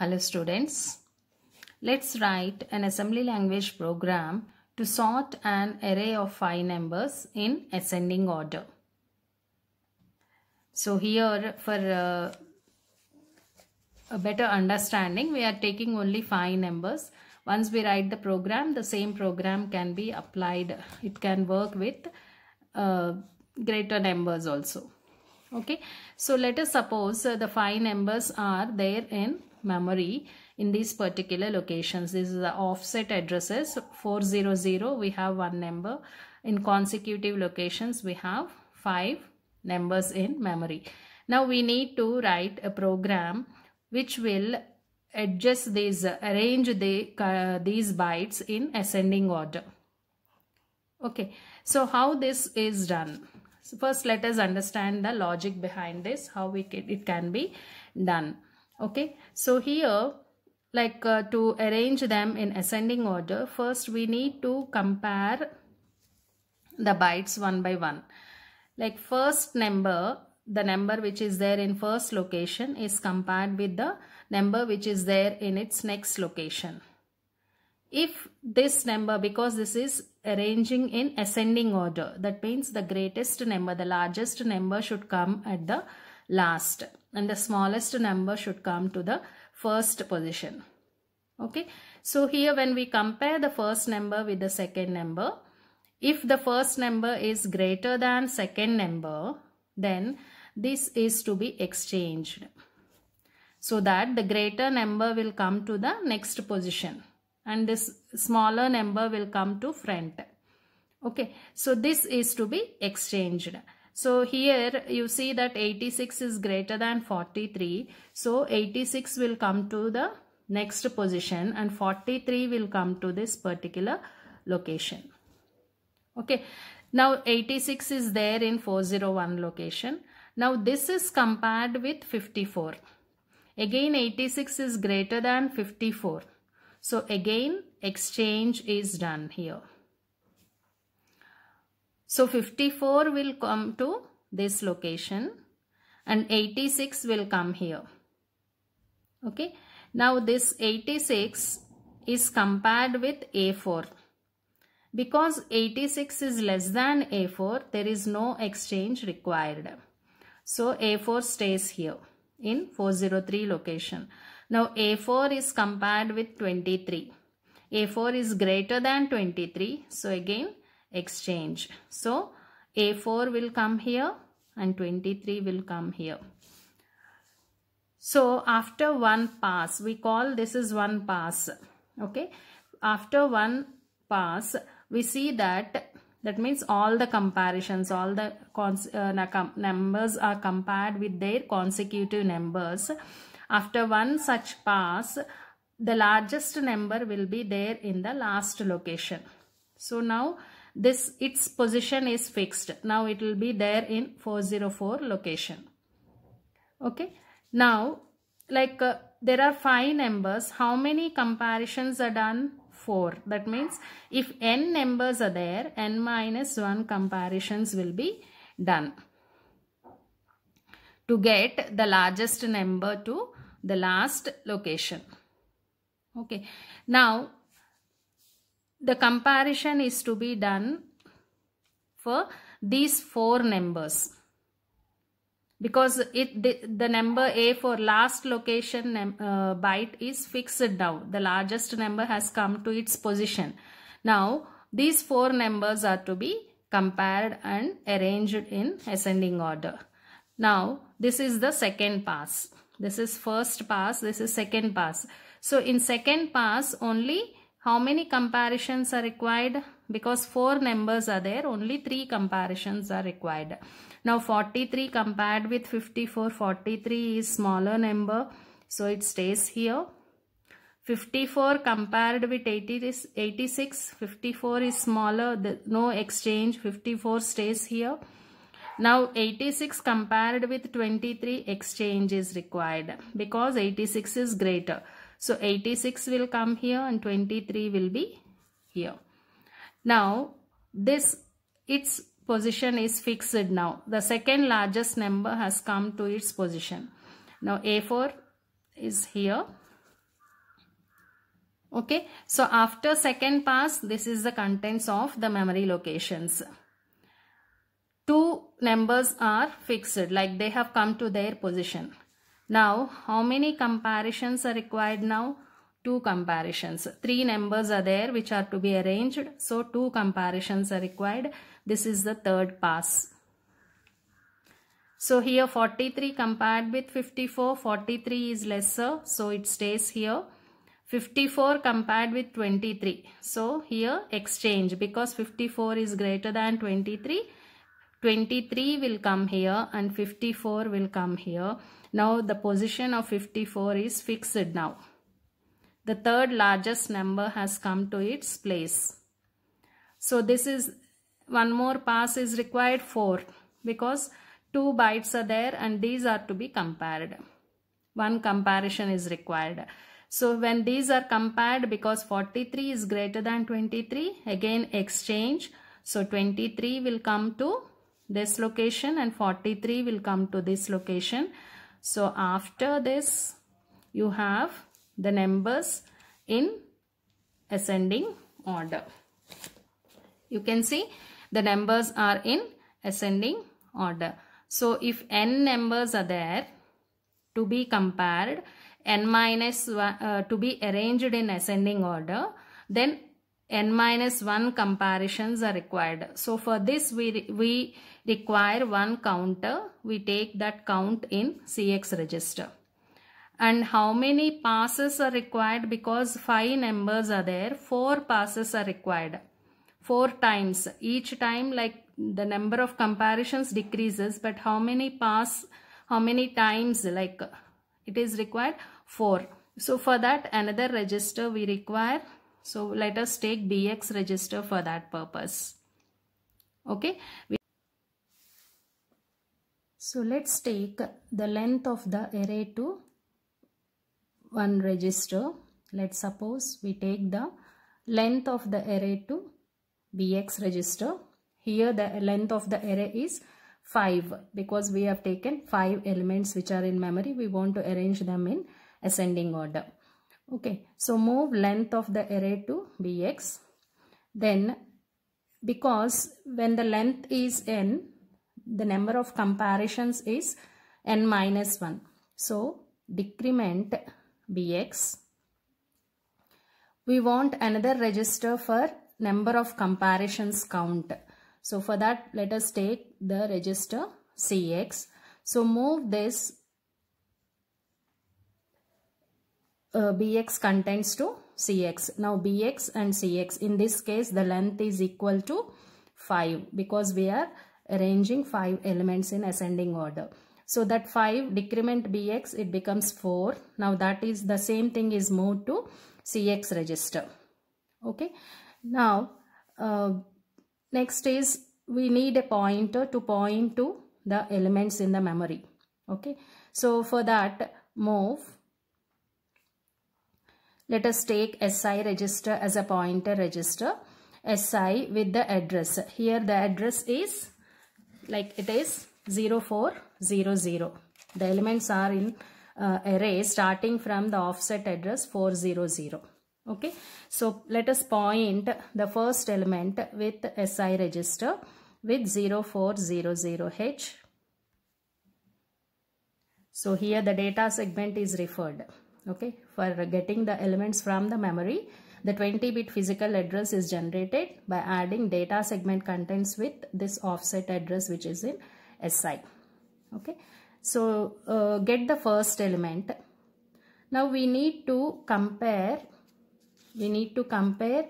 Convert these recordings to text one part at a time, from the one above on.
Hello students. Let's write an assembly language program to sort an array of 5 numbers in ascending order. So here for uh, a better understanding we are taking only 5 numbers. Once we write the program the same program can be applied. It can work with uh, greater numbers also. Okay. So let us suppose uh, the 5 numbers are there in memory in these particular locations. This is the offset addresses 400 we have one number. In consecutive locations we have five numbers in memory. Now we need to write a program which will adjust these, arrange the, uh, these bytes in ascending order. Okay, so how this is done? So first let us understand the logic behind this, how we can, it can be done okay so here like uh, to arrange them in ascending order first we need to compare the bytes one by one like first number the number which is there in first location is compared with the number which is there in its next location if this number because this is arranging in ascending order that means the greatest number the largest number should come at the last and the smallest number should come to the first position. Okay. So here when we compare the first number with the second number, if the first number is greater than second number, then this is to be exchanged. So that the greater number will come to the next position and this smaller number will come to front. Okay, so this is to be exchanged. So here you see that 86 is greater than 43. So 86 will come to the next position and 43 will come to this particular location. Okay. Now 86 is there in 401 location. Now this is compared with 54. Again 86 is greater than 54. So again exchange is done here. So 54 will come to this location and 86 will come here. Okay. Now this 86 is compared with A4. Because 86 is less than A4, there is no exchange required. So A4 stays here in 403 location. Now A4 is compared with 23. A4 is greater than 23. So again exchange. So A4 will come here and 23 will come here. So after one pass, we call this is one pass. Okay. After one pass, we see that that means all the comparisons, all the uh, numbers are compared with their consecutive numbers. After one such pass, the largest number will be there in the last location. So now this its position is fixed now it will be there in 404 location okay now like uh, there are five numbers how many comparisons are done 4 that means if n numbers are there n minus 1 comparisons will be done to get the largest number to the last location okay now the comparison is to be done for these four numbers because it the, the number a for last location uh, byte is fixed now the largest number has come to its position now these four numbers are to be compared and arranged in ascending order now this is the second pass this is first pass this is second pass so in second pass only how many comparisons are required? Because 4 numbers are there, only 3 comparisons are required. Now 43 compared with 54, 43 is smaller number. So it stays here. 54 compared with 86, 54 is smaller, no exchange, 54 stays here. Now 86 compared with 23 exchange is required because 86 is greater. So 86 will come here and 23 will be here. Now this its position is fixed now. The second largest number has come to its position. Now A4 is here. Okay. So after second pass this is the contents of the memory locations two numbers are fixed like they have come to their position now, how many comparisons are required now? Two comparisons. Three numbers are there which are to be arranged. So, two comparisons are required. This is the third pass. So, here 43 compared with 54. 43 is lesser. So, it stays here. 54 compared with 23. So, here exchange because 54 is greater than 23. 23 will come here and 54 will come here. Now the position of 54 is fixed now. The third largest number has come to its place. So this is one more pass is required 4 because two bytes are there and these are to be compared. One comparison is required. So when these are compared because 43 is greater than 23 again exchange. So 23 will come to this location and 43 will come to this location. So after this, you have the numbers in ascending order. You can see the numbers are in ascending order. So if n numbers are there to be compared, n minus uh, to be arranged in ascending order, then n minus 1 comparisons are required. So for this we, we require one counter. We take that count in CX register. And how many passes are required? Because 5 numbers are there. 4 passes are required. 4 times. Each time like the number of comparisons decreases. But how many pass, how many times like it is required? 4. So for that another register we require so let us take BX register for that purpose. Okay. So let's take the length of the array to one register. Let's suppose we take the length of the array to BX register. Here the length of the array is 5 because we have taken 5 elements which are in memory. We want to arrange them in ascending order. Okay, so move length of the array to bx. Then because when the length is n, the number of comparisons is n minus 1. So decrement bx. We want another register for number of comparisons count. So for that let us take the register cx. So move this Uh, bx contains to cx. Now bx and cx in this case the length is equal to 5 because we are arranging 5 elements in ascending order. So that 5 decrement bx it becomes 4. Now that is the same thing is moved to cx register. Okay. Now uh, next is we need a pointer to point to the elements in the memory. Okay. So for that move let us take SI register as a pointer register. SI with the address. Here the address is like it is 0400. The elements are in uh, array starting from the offset address 400. Okay. So let us point the first element with SI register with 0400H. So here the data segment is referred. Okay for getting the elements from the memory, the 20-bit physical address is generated by adding data segment contents with this offset address which is in SI. Okay, so uh, get the first element. Now we need to compare, we need to compare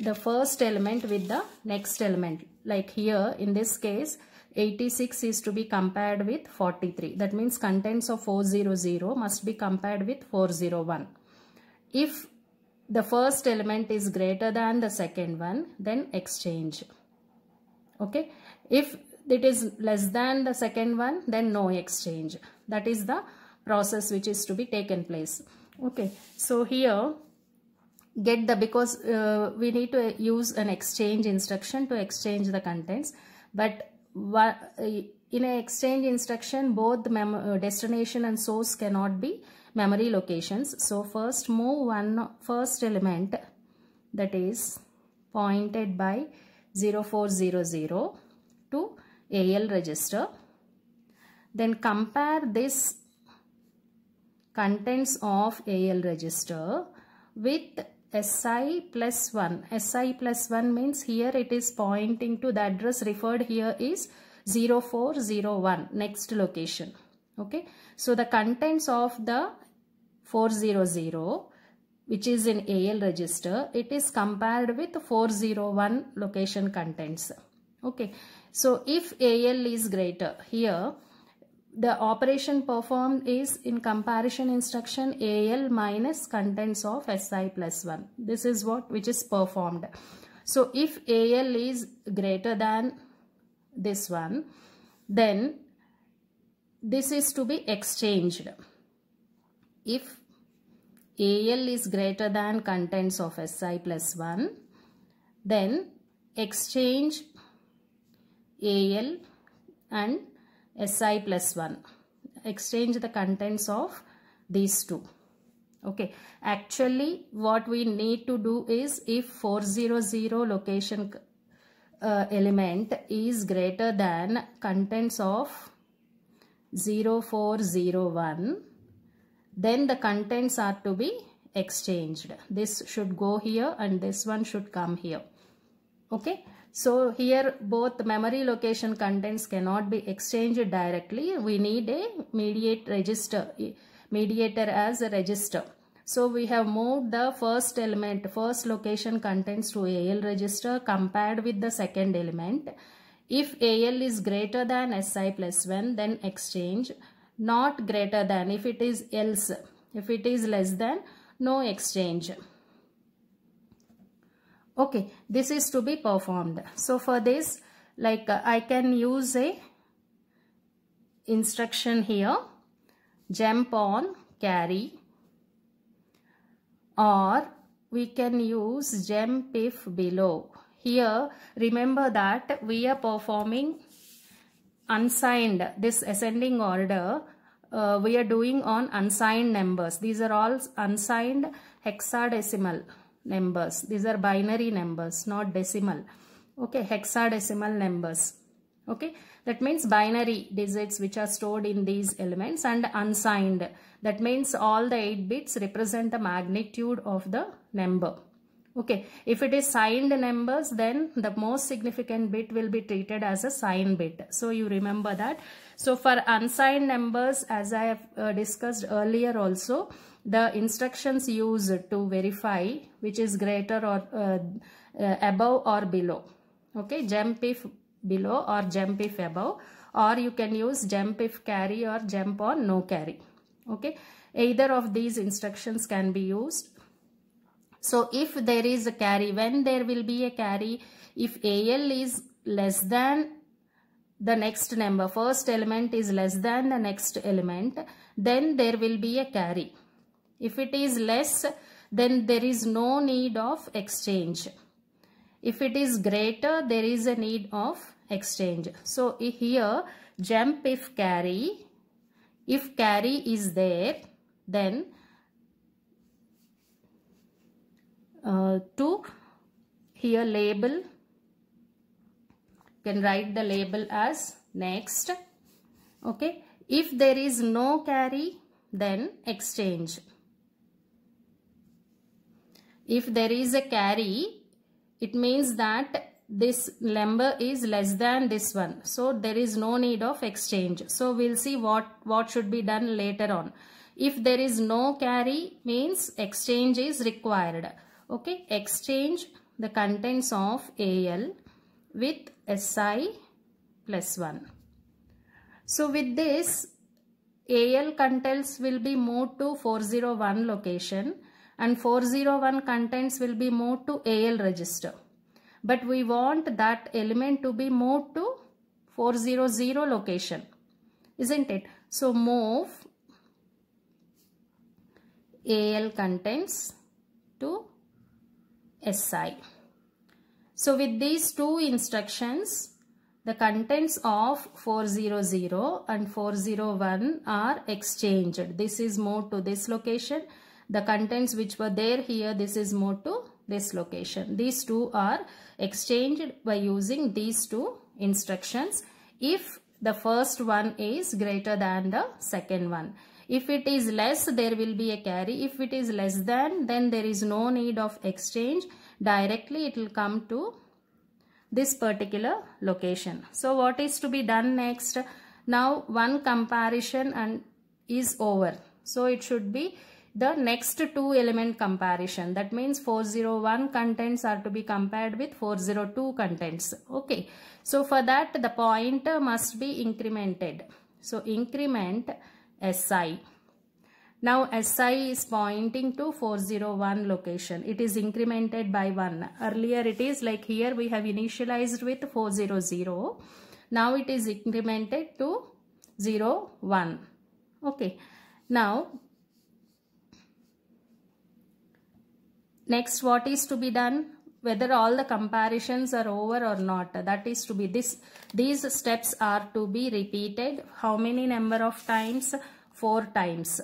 the first element with the next element. Like here in this case, 86 is to be compared with 43. That means contents of 400 must be compared with 401. If the first element is greater than the second one, then exchange. Okay. If it is less than the second one, then no exchange. That is the process which is to be taken place. Okay. So here get the because uh, we need to use an exchange instruction to exchange the contents but uh, in an exchange instruction, both uh, destination and source cannot be memory locations. So first move one first element that is pointed by 0400 to AL register. Then compare this contents of AL register with SI plus 1. SI plus 1 means here it is pointing to the address referred here is 0401 next location. Okay. So the contents of the 400 which is in AL register it is compared with 401 location contents. Okay. So if AL is greater here the operation performed is in comparison instruction AL minus contents of SI plus 1. This is what which is performed. So if AL is greater than this one, then this is to be exchanged. If AL is greater than contents of SI plus 1, then exchange AL and Si plus 1. Exchange the contents of these two. Okay. Actually, what we need to do is if 400 location uh, element is greater than contents of 0401, then the contents are to be exchanged. This should go here and this one should come here. Okay. So here both memory location contents cannot be exchanged directly. We need a mediate register, mediator as a register. So we have moved the first element, first location contents to AL register compared with the second element. If AL is greater than SI plus 1, then exchange. Not greater than, if it is else, if it is less than, no exchange okay this is to be performed so for this like uh, I can use a instruction here jump on carry or we can use jump if below here remember that we are performing unsigned this ascending order uh, we are doing on unsigned numbers these are all unsigned hexadecimal numbers. These are binary numbers, not decimal. Okay, hexadecimal numbers. Okay, that means binary digits which are stored in these elements and unsigned. That means all the 8 bits represent the magnitude of the number. Okay, if it is signed numbers, then the most significant bit will be treated as a sign bit. So you remember that. So for unsigned numbers, as I have uh, discussed earlier also, the instructions used to verify which is greater or uh, uh, above or below. Okay, jump if below or jump if above or you can use jump if carry or jump on no carry. Okay, either of these instructions can be used. So if there is a carry, when there will be a carry, if AL is less than the next number, first element is less than the next element, then there will be a carry. If it is less, then there is no need of exchange. If it is greater, there is a need of exchange. So here, jump if carry. If carry is there, then uh, to here label, can write the label as next. Okay. If there is no carry, then exchange. If there is a carry, it means that this number is less than this one. So there is no need of exchange. So we'll see what, what should be done later on. If there is no carry means exchange is required. Okay, exchange the contents of AL with SI plus 1. So with this AL contents will be moved to 401 location and 401 contents will be moved to AL register. But we want that element to be moved to 400 location, isn't it? So move AL contents to SI. So with these two instructions, the contents of 400 and 401 are exchanged. This is moved to this location the contents which were there here, this is moved to this location. These two are exchanged by using these two instructions if the first one is greater than the second one. If it is less, there will be a carry. If it is less than, then there is no need of exchange. Directly it will come to this particular location. So what is to be done next? Now one comparison and is over. So it should be the next two element comparison that means 401 contents are to be compared with 402 contents okay so for that the pointer must be incremented so increment si now SI is pointing to 401 location. It is incremented by 1. Earlier it is like here we have initialized with 400. Now it is incremented to 01. Okay. Now Next, what is to be done? Whether all the comparisons are over or not. That is to be this. These steps are to be repeated. How many number of times? Four times.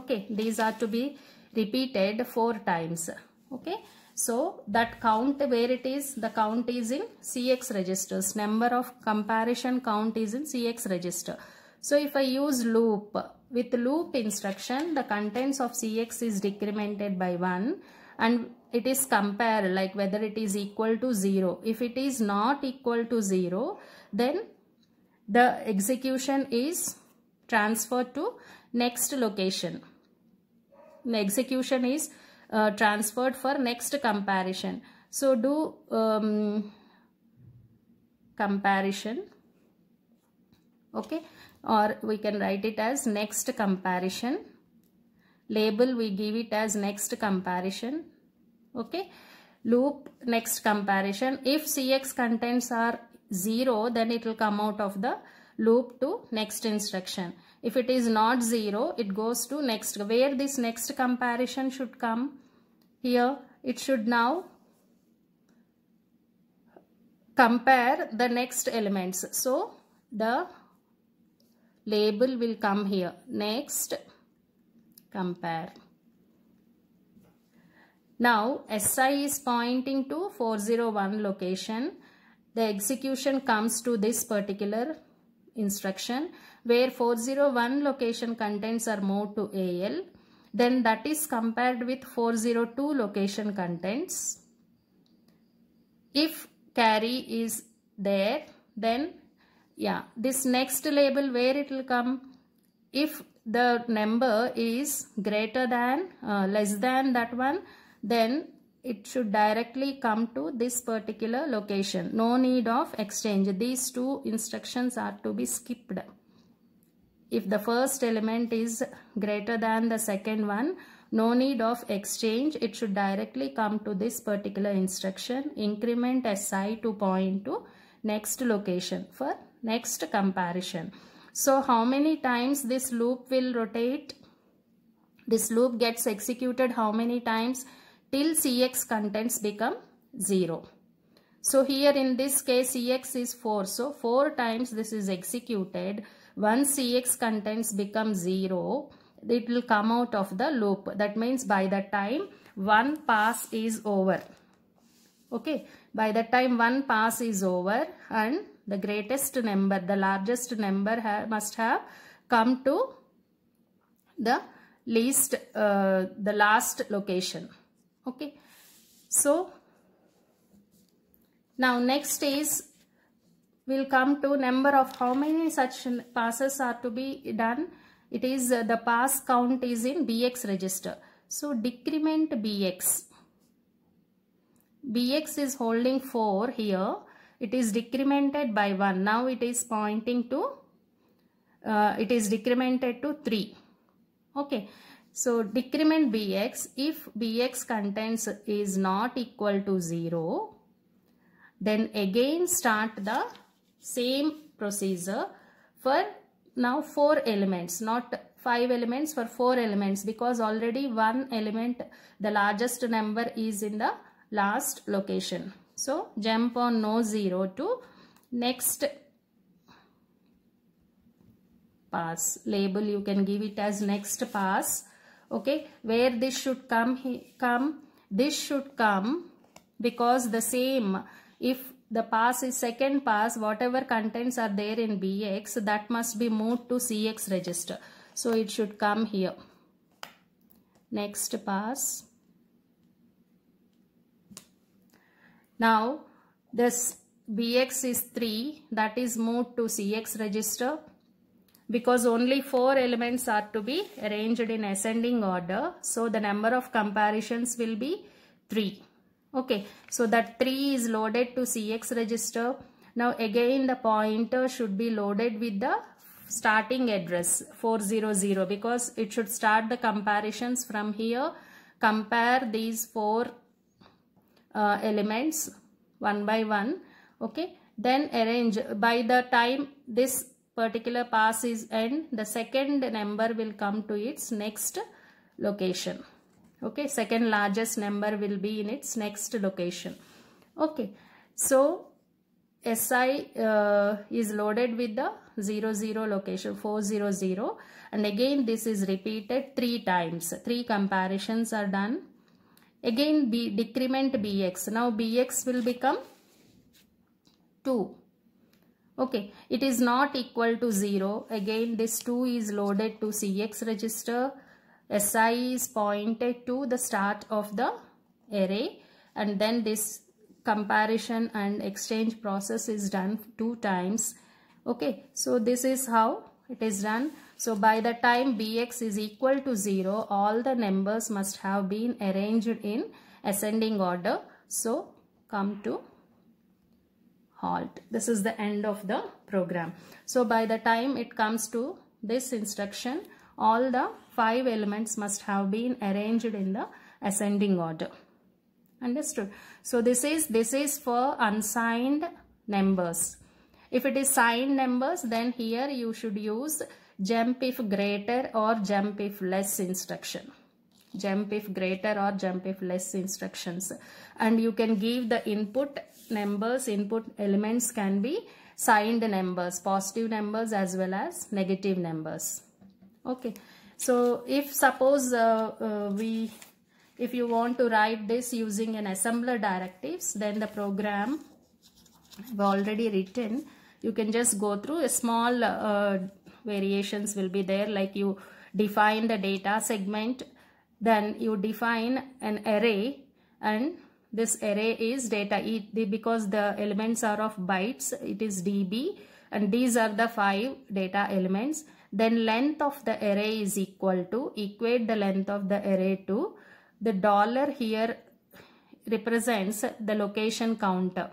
Okay. These are to be repeated four times. Okay. So that count where it is, the count is in CX registers. Number of comparison count is in CX register. So if I use loop, with loop instruction, the contents of CX is decremented by 1 and it is compare like whether it is equal to 0. If it is not equal to 0 then the execution is transferred to next location. The execution is uh, transferred for next comparison. So do um, comparison okay or we can write it as next comparison label we give it as next comparison okay loop next comparison if cx contents are 0 then it will come out of the loop to next instruction if it is not 0 it goes to next where this next comparison should come here it should now compare the next elements so the label will come here next compare. Now SI is pointing to 401 location. The execution comes to this particular instruction where 401 location contents are moved to AL. Then that is compared with 402 location contents. If carry is there then yeah this next label where it will come if the number is greater than uh, less than that one then it should directly come to this particular location no need of exchange these two instructions are to be skipped if the first element is greater than the second one no need of exchange it should directly come to this particular instruction increment si to point to next location for next comparison so how many times this loop will rotate? This loop gets executed how many times till CX contents become 0. So here in this case CX is 4. So 4 times this is executed. Once CX contents become 0, it will come out of the loop. That means by the time one pass is over. Okay. By the time one pass is over and the greatest number, the largest number must have come to the least, uh, the last location. Okay. So, now next is we will come to number of how many such passes are to be done. It is uh, the pass count is in BX register. So decrement BX. BX is holding 4 here it is decremented by 1 now it is pointing to uh, it is decremented to 3 okay so decrement bx if bx contains is not equal to 0 then again start the same procedure for now 4 elements not 5 elements for 4 elements because already one element the largest number is in the last location so jump on no 0 to next pass label you can give it as next pass okay where this should come come this should come because the same if the pass is second pass whatever contents are there in bx that must be moved to cx register so it should come here next pass Now this bx is 3 that is moved to cx register because only four elements are to be arranged in ascending order. So the number of comparisons will be 3. Okay, so that 3 is loaded to CX register. Now again the pointer should be loaded with the starting address 400 because it should start the comparisons from here. Compare these four uh, elements one by one okay then arrange by the time this particular pass is end the second number will come to its next location okay second largest number will be in its next location okay so SI uh, is loaded with the 00, 00 location 400 and again this is repeated three times. Three comparisons are done Again b decrement bx. Now bx will become 2. Okay, it is not equal to 0. Again this 2 is loaded to cx register. SI is pointed to the start of the array and then this comparison and exchange process is done two times. Okay, so this is how it is done. So by the time bx is equal to 0, all the numbers must have been arranged in ascending order. So come to halt. This is the end of the program. So by the time it comes to this instruction, all the five elements must have been arranged in the ascending order. Understood? So this is, this is for unsigned numbers. If it is signed numbers, then here you should use jump if greater or jump if less instruction jump if greater or jump if less instructions and you can give the input numbers input elements can be signed numbers positive numbers as well as negative numbers okay so if suppose uh, uh, we if you want to write this using an assembler directives then the program i've already written you can just go through a small uh, variations will be there like you define the data segment then you define an array and this array is data because the elements are of bytes it is db and these are the five data elements then length of the array is equal to equate the length of the array to the dollar here represents the location counter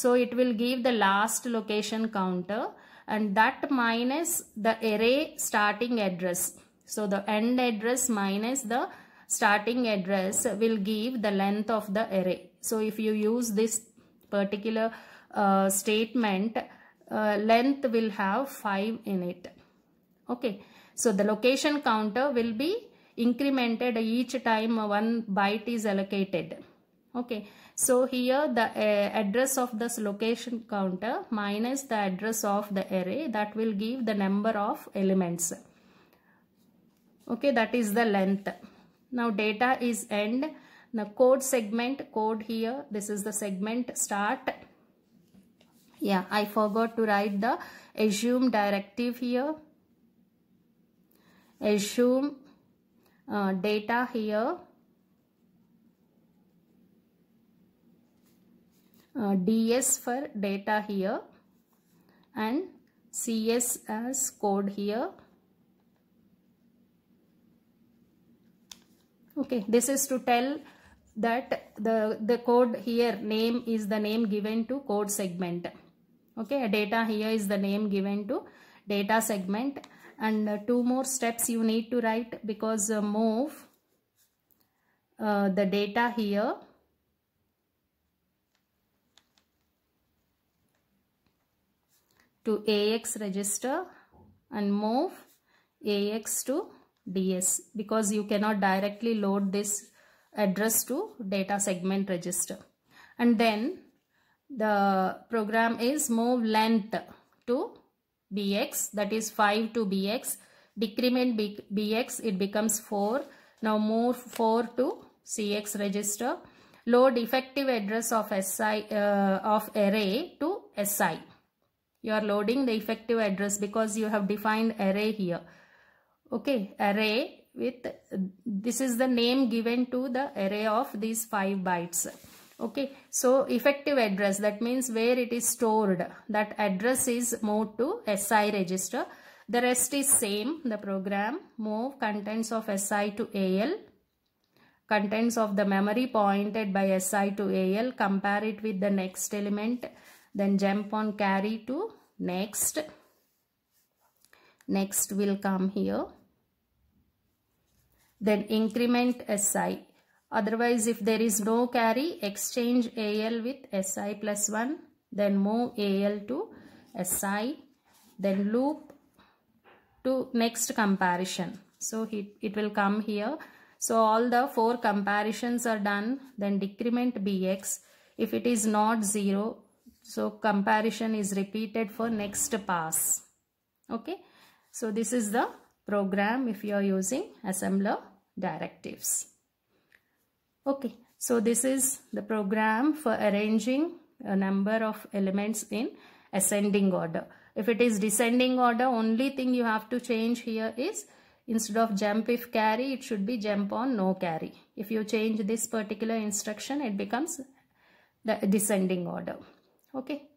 so it will give the last location counter and that minus the array starting address. So the end address minus the starting address will give the length of the array. So if you use this particular uh, statement, uh, length will have 5 in it. Okay. So the location counter will be incremented each time one byte is allocated okay so here the uh, address of this location counter minus the address of the array that will give the number of elements okay that is the length now data is end The code segment code here this is the segment start yeah i forgot to write the assume directive here assume uh, data here Uh, ds for data here and cs as code here okay this is to tell that the the code here name is the name given to code segment okay data here is the name given to data segment and uh, two more steps you need to write because uh, move uh, the data here to AX register and move AX to DS because you cannot directly load this address to data segment register. And then the program is move length to bx that is 5 to bx decrement bx it becomes 4 now move 4 to cx register load effective address of si uh, of array to si you are loading the effective address because you have defined array here okay array with this is the name given to the array of these 5 bytes okay so effective address that means where it is stored that address is moved to SI register the rest is same the program move contents of SI to AL contents of the memory pointed by SI to AL compare it with the next element then jump on carry to next next will come here then increment si otherwise if there is no carry exchange al with si plus 1 then move al to si then loop to next comparison so it, it will come here so all the four comparisons are done then decrement bx if it is not 0 so comparison is repeated for next pass. Okay. So this is the program if you are using assembler directives. Okay. So this is the program for arranging a number of elements in ascending order. If it is descending order, only thing you have to change here is instead of jump if carry, it should be jump on no carry. If you change this particular instruction, it becomes the descending order okay